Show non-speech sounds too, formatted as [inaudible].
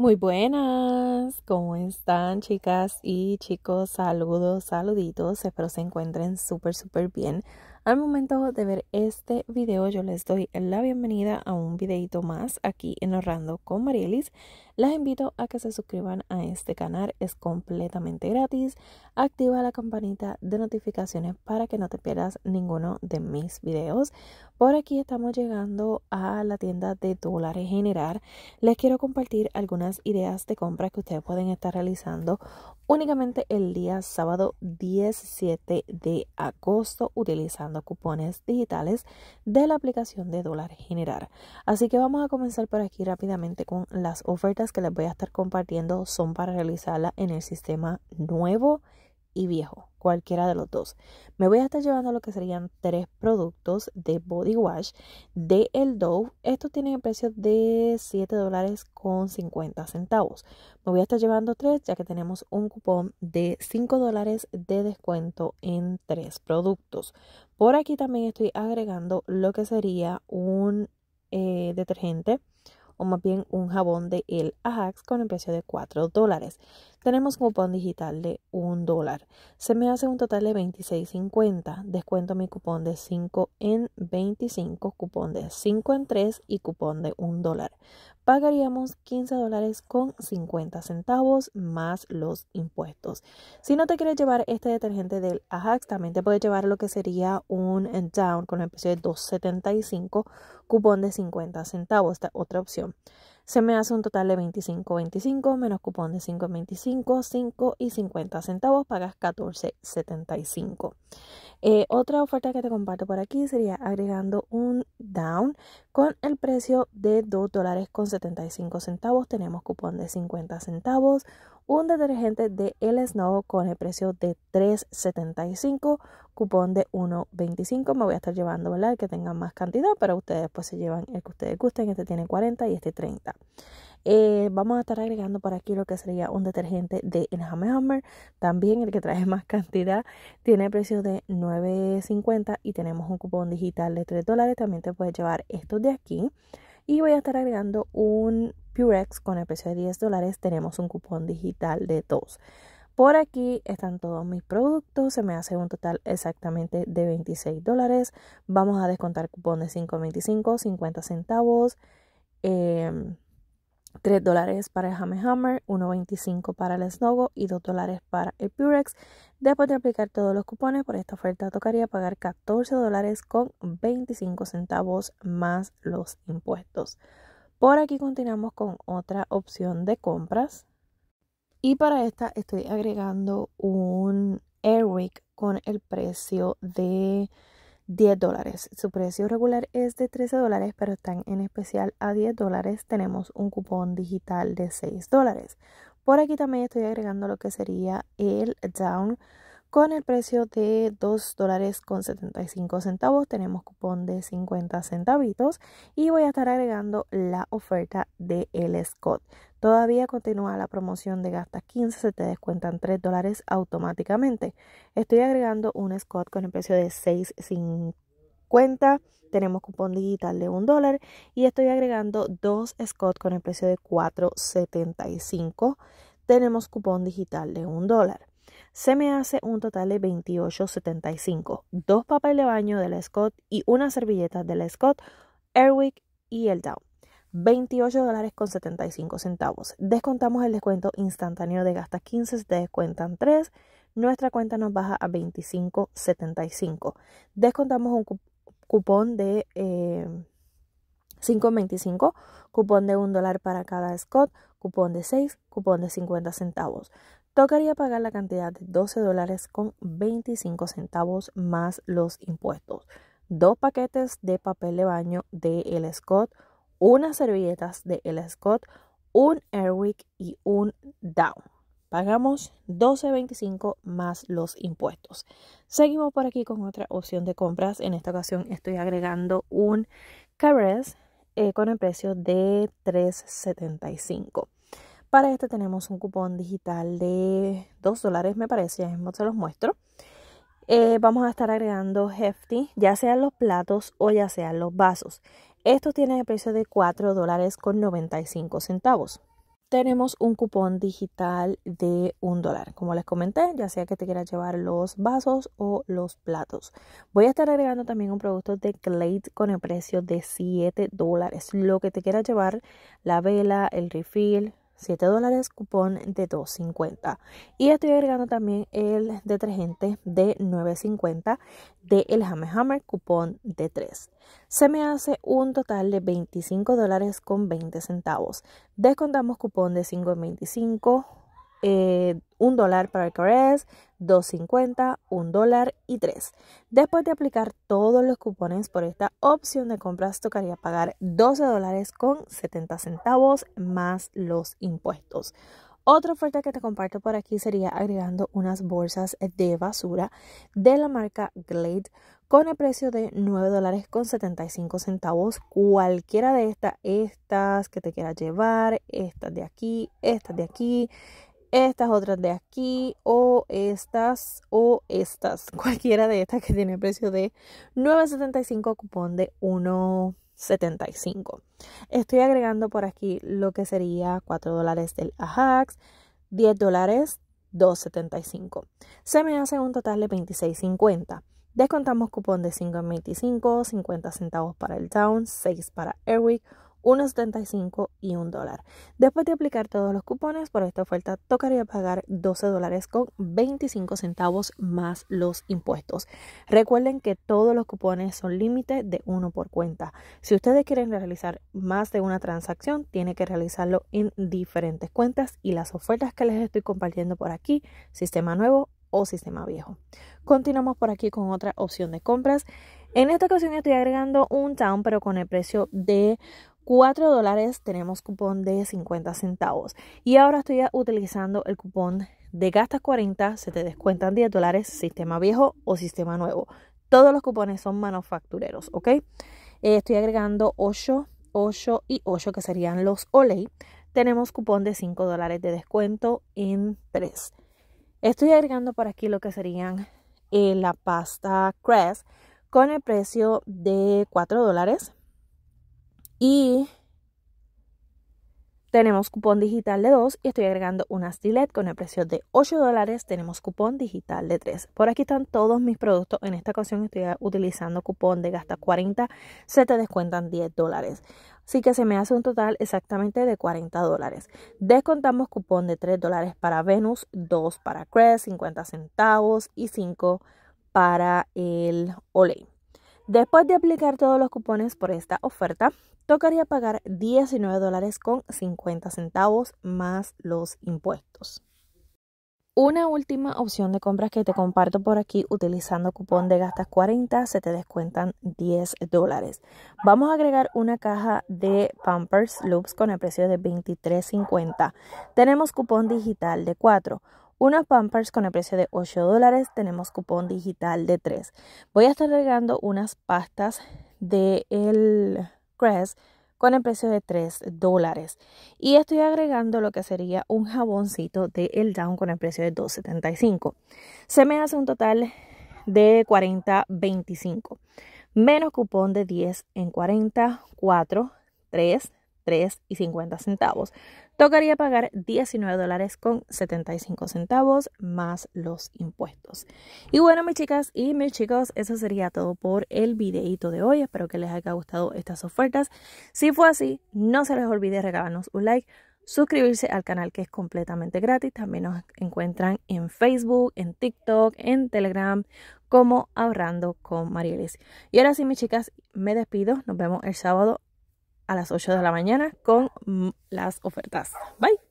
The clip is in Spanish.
Muy buenas, ¿cómo están chicas y chicos? Saludos, saluditos, espero se encuentren súper, súper bien. Al momento de ver este video yo les doy la bienvenida a un videito más aquí en con Marielis. Las invito a que se suscriban a este canal, es completamente gratis. Activa la campanita de notificaciones para que no te pierdas ninguno de mis videos. Por aquí estamos llegando a la tienda de dólares generar. Les quiero compartir algunas ideas de compras que ustedes pueden estar realizando únicamente el día sábado 17 de agosto utilizando cupones digitales de la aplicación de dólares generar. Así que vamos a comenzar por aquí rápidamente con las ofertas que les voy a estar compartiendo. Son para realizarla en el sistema nuevo y viejo cualquiera de los dos. Me voy a estar llevando lo que serían tres productos de body wash de el Dove. Estos tienen el precio de 7 dólares con 50 centavos. Me voy a estar llevando tres ya que tenemos un cupón de 5 dólares de descuento en tres productos. Por aquí también estoy agregando lo que sería un eh, detergente o más bien un jabón de el Ajax con el precio de 4 dólares tenemos cupón digital de un dólar. Se me hace un total de 26.50. Descuento mi cupón de 5 en 25, cupón de 5 en 3 y cupón de un dólar. Pagaríamos 15 dólares con 50 centavos más los impuestos. Si no te quieres llevar este detergente del Ajax, también te puedes llevar lo que sería un down con el precio de 2.75, cupón de 50 centavos. Esta otra opción. Se me hace un total de 25.25 menos cupón de 5 25, 5 y 50 centavos, pagas 14.75. Eh, otra oferta que te comparto por aquí sería agregando un down con el precio de 2 dólares con 75 centavos. Tenemos cupón de 50 centavos, un detergente de El Snow con el precio de $3.75, cupón de 1.25. Me voy a estar llevando, ¿verdad? El que tenga más cantidad, pero ustedes pues se llevan el que ustedes gusten. Este tiene 40 y este 30. Eh, vamos a estar agregando por aquí lo que sería un detergente de Hammer, también el que trae [laughs] más cantidad, tiene precio de 9.50 y tenemos un cupón digital de 3 dólares, también te puedes llevar estos de aquí. Y voy a estar agregando un Purex con el precio de 10 dólares tenemos un cupón digital de 2. Por aquí están todos mis productos, se me hace un total exactamente de 26 dólares. Vamos a descontar cupón de 5.25, 50 centavos, 3 em, dólares para el Hammer, 1.25 para el Snogo y 2 dólares para el Purex. Después de aplicar todos los cupones por esta oferta tocaría pagar 14 dólares con 25 centavos más los impuestos. Por aquí continuamos con otra opción de compras. Y para esta estoy agregando un Airwick con el precio de 10 dólares. Su precio regular es de 13 dólares, pero están en especial a 10 dólares. Tenemos un cupón digital de 6 dólares. Por aquí también estoy agregando lo que sería el down con el precio de 2 dólares con 75 centavos. Tenemos cupón de 50 centavitos y voy a estar agregando la oferta de El Scott. Todavía continúa la promoción de gasta 15, se te descuentan 3 dólares automáticamente. Estoy agregando un Scott con el precio de 6.50. Tenemos cupón digital de 1 dólar y estoy agregando dos Scott con el precio de 4.75. Tenemos cupón digital de 1 dólar se me hace un total de 28.75, dos papeles de baño de la Scott y una servilleta de la Scott, Airwick y el Dow. 28 dólares Descontamos el descuento instantáneo de gasta 15, se descuentan 3, nuestra cuenta nos baja a 25.75. Descontamos un cupón de 5.25, eh, cupón de 1 dólar para cada Scott, cupón de 6, cupón de 50 centavos tocaría pagar la cantidad de 12 dólares con 25 centavos más los impuestos, dos paquetes de papel de baño de El Scott, unas servilletas de El Scott, un Airwick y un Down. Pagamos 12.25 más los impuestos. Seguimos por aquí con otra opción de compras. En esta ocasión estoy agregando un Caress eh, con el precio de 3.75. Para este tenemos un cupón digital de 2 dólares, me parece, ya se los muestro. Eh, vamos a estar agregando Hefty, ya sean los platos o ya sean los vasos. Estos tienen el precio de 4 dólares con 95 centavos. Tenemos un cupón digital de 1 dólar, como les comenté, ya sea que te quieras llevar los vasos o los platos. Voy a estar agregando también un producto de Glade con el precio de 7 dólares. Lo que te quieras llevar, la vela, el refill, 7 dólares, cupón de 2.50. Y estoy agregando también el detergente de 9.50 de el Hammer Hammer, cupón de 3. Se me hace un total de 25 dólares con 20 centavos. Descontamos cupón de 5.25 eh, un dólar para el carrés, 2.50, un dólar y 3. Después de aplicar todos los cupones por esta opción de compras, tocaría pagar 12 dólares con 70 centavos más los impuestos. Otra oferta que te comparto por aquí sería agregando unas bolsas de basura de la marca Glade con el precio de 9 dólares con 75 centavos. Cualquiera de estas, estas que te quieras llevar, estas de aquí, estas de aquí, estas otras de aquí o estas o estas. [laughs] Cualquiera de estas que tiene precio de 9.75 cupón de 1.75. Estoy agregando por aquí lo que sería 4 dólares del Ajax, 10 dólares, 2.75. Se me hace un total de 26.50. Descontamos cupón de $5.25, 50 centavos para el Town, 6 para Airwick, 1.75 y un dólar. Después de aplicar todos los cupones por esta oferta, tocaría pagar 12 dólares con 25 centavos más los impuestos. Recuerden que todos los cupones son límite de uno por cuenta. Si ustedes quieren realizar más de una transacción, tiene que realizarlo en diferentes cuentas y las ofertas que les estoy compartiendo por aquí, sistema nuevo o sistema viejo. Continuamos por aquí con otra opción de compras. En esta ocasión estoy agregando un town, pero con el precio de 4 dólares tenemos cupón de 50 centavos. Y ahora estoy utilizando el cupón de gastas 40, se te descuentan 10 dólares, sistema viejo o sistema nuevo. Todos los cupones son manufactureros, ¿ok? Eh, estoy agregando 8, 8 y 8 que serían los Olay. Tenemos cupón de 5 dólares de descuento en 3. Estoy agregando por aquí lo que serían eh, la pasta Crest con el precio de 4 dólares y tenemos cupón digital de 2 y estoy agregando una stilet con el precio de 8 dólares. Tenemos cupón digital de 3. Por aquí están todos mis productos. En esta ocasión estoy utilizando cupón de gasta 40. Se te descuentan 10 dólares. Así que se me hace un total exactamente de 40 dólares. Descontamos cupón de 3 dólares para Venus, 2 para Crest, 50 centavos y 5 para el Olay. Después de aplicar todos los cupones por esta oferta, tocaría pagar $19.50 dólares más los impuestos. Una última opción de compras que te comparto por aquí utilizando cupón de gastas 40 se te descuentan 10 dólares. Vamos a agregar una caja de Pampers Loops con el precio de 23.50. Tenemos cupón digital de 4 unos Pampers con el precio de 8 dólares. Tenemos cupón digital de 3. Voy a estar agregando unas pastas de el Crest con el precio de 3 dólares. Y estoy agregando lo que sería un jaboncito de El Down con el precio de 2.75. Se me hace un total de 40.25. Menos cupón de 10 en 40, 4, 3, 3 y 50 centavos tocaría pagar 19 dólares con 75 centavos más los impuestos. Y bueno, mis chicas y mis chicos, eso sería todo por el videito de hoy. Espero que les haya gustado estas ofertas. Si fue así, no se les olvide regalarnos un like suscribirse al canal que es completamente gratis. También nos encuentran en Facebook, en TikTok, en Telegram como Ahorrando con Marielis. Y ahora sí, mis chicas, me despido. Nos vemos el sábado a las 8 de la mañana con las ofertas. Bye.